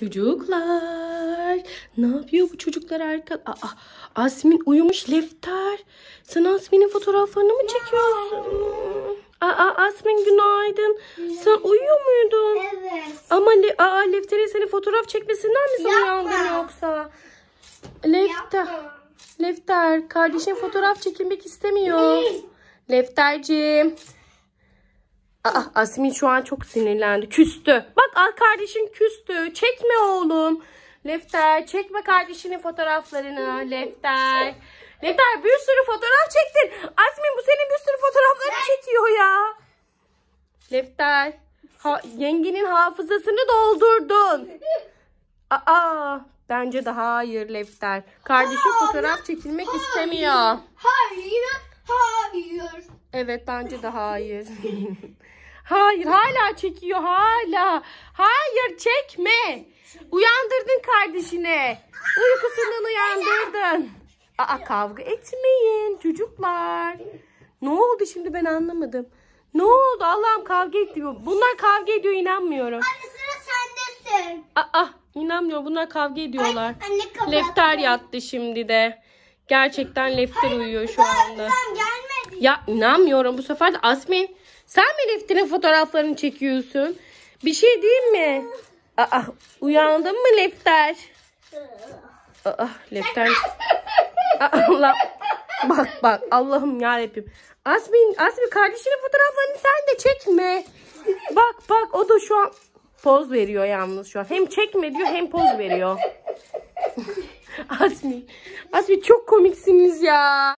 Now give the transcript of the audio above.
Çocuklar. Ne yapıyor bu çocuklar arka? Aa, Asmin uyumuş Lefter. Sen Asmin'in fotoğraflarını mı çekiyorsun? Aa Asmin günaydın. Sen uyuyor muydun? Evet. Ama Le aa, Lefter'in seni fotoğraf çekmesinden mi sana yangın yoksa? Lefter. Yapma. Lefter kardeşin fotoğraf çekilmek istemiyor. Lefterciğim. Aa, Asmin şu an çok sinirlendi. Küstü. Bak ah, kardeşin küstü. Çekme oğlum. Lefter çekme kardeşinin fotoğraflarını. Lefter. Lefter bir sürü fotoğraf çektin. Asmin bu senin bir sürü fotoğraflarını çekiyor ya. Lefter. Ha, yengenin hafızasını doldurdun. Aa, bence daha hayır Lefter. Kardeşim fotoğraf çekilmek hayır, istemiyor. Hayır. Evet bence de hayır. hayır hala çekiyor hala. Hayır çekme. Uyandırdın kardeşine. Uykusundan uyandırdın. Aa kavga etmeyin çocuklar. Ne oldu şimdi ben anlamadım. Ne oldu Allah'ım kavga etti. Bunlar kavga ediyor inanmıyorum. Aa inanmıyorum bunlar kavga ediyorlar. Ay, lefter yattı şimdi de. Gerçekten lefter uyuyor şu anda. Hayır, ya inanmıyorum bu sefer de Asmin sen mi Lefter'in fotoğraflarını çekiyorsun? Bir şey değil mi? Aa uyandın mı Lefter? Aa Lefter. Aa, lan. Bak bak Allah'ım ya yarabbim. Asmin, Asmin kardeşinin fotoğraflarını sen de çekme. Bak bak o da şu an poz veriyor yalnız şu an. Hem çekme diyor hem poz veriyor. Asmin. Asmin çok komiksiniz ya.